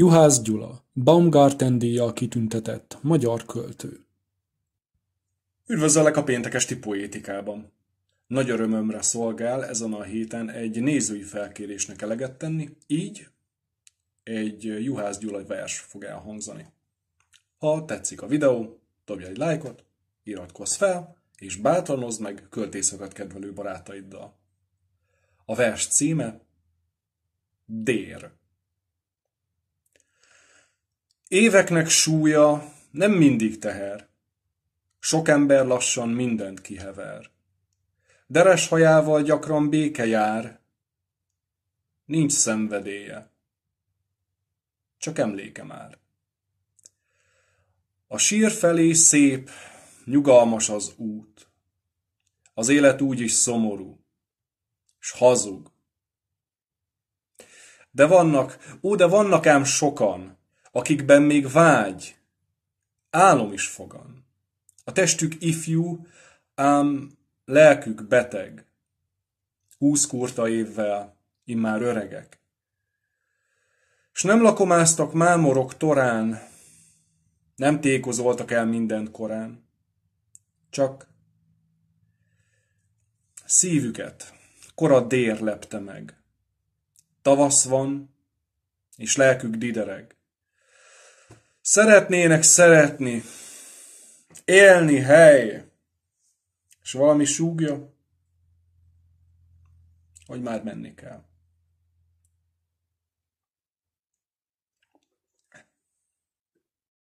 Juhász Gyula, Baumgarten-díjjal kitüntetett magyar költő. Üdvözöllek a péntekesti poétikában! Nagy örömömre szolgál ezen a héten egy nézői felkérésnek eleget tenni, így egy Juhász Gyula vers fog elhangzani. Ha tetszik a videó, dobj egy lájkot, iratkozz fel, és bátranozd meg költészokat kedvelő barátaiddal. A vers címe Dér. Éveknek súlya nem mindig teher. Sok ember lassan mindent kihever. Deres hajával gyakran béke jár. Nincs szenvedélye. Csak emléke már. A sír felé szép, nyugalmas az út. Az élet úgy is szomorú, s hazug. De vannak, ó, de vannak ám sokan, akikben még vágy, álom is fogan. A testük ifjú, ám lelkük beteg. Húsz kurta évvel, immár öregek. S nem lakomáztak mámorok torán, nem tékozoltak el minden korán, csak szívüket kora dér lepte meg. Tavasz van, és lelkük didereg. Szeretnének szeretni, élni hely, és valami súgja, hogy már menni kell.